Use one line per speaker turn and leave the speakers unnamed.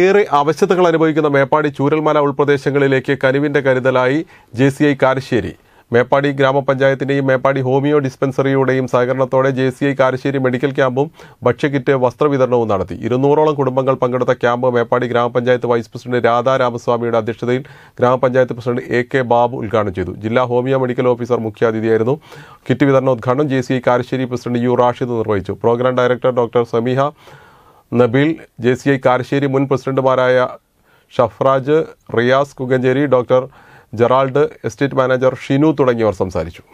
ഏറെ ആവശ്യതകൾ അനുഭവിക്കുന്ന മേപ്പാടി ചൂരൽമല ഉൾപ്രദേശങ്ങളിലേക്ക് കനിവിൻ്റെ കരുതലായി J C I Karassery Meppadi ഗ്രാമപഞ്ചായത്തിൻ്റെയും മേപ്പാടി ഹോമിയോ ഡിസ്പെൻസറിയുടെയും സഹകരണത്തോടെ J C I Karassery medical ക്യാമ്പും ഭക്ഷ്യക്കിറ്റ് വസ്ത്രവിതരണവും നടത്തി ഇരുന്നൂറോളം കുടുംബങ്ങൾ പങ്കെടുത്ത ക്യാമ്പ് മേപ്പാടി ഗ്രാമപഞ്ചായത്ത് വൈസ് പ്രസിഡന്റ് രാധാ രാമസ്വാമിയുടെ അധ്യക്ഷതയിൽ ഗ്രാമപഞ്ചായത്ത് പ്രസിഡന്റ് എ കെ ബാബു ഉദ്ഘാടനം ചെയ്തു ജില്ലാ ഹോമിയോ മെഡിക്കൽ ഓഫീസർ മുഖ്യാതിഥിയായിരുന്നു കിറ്റ് വിതരണോദ്ഘാടനം J C I Karassery president U Rashid നിർവഹിച്ചു programme director doctor Sameeha Nabeel J C I Karassery മുൻ പ്രസിഡന്റുമാരായ Shafraj Riyas Kukancheri doctor Gerald estate manager Shinu തുടങ്ങിയവർ സംസാരിച്ചു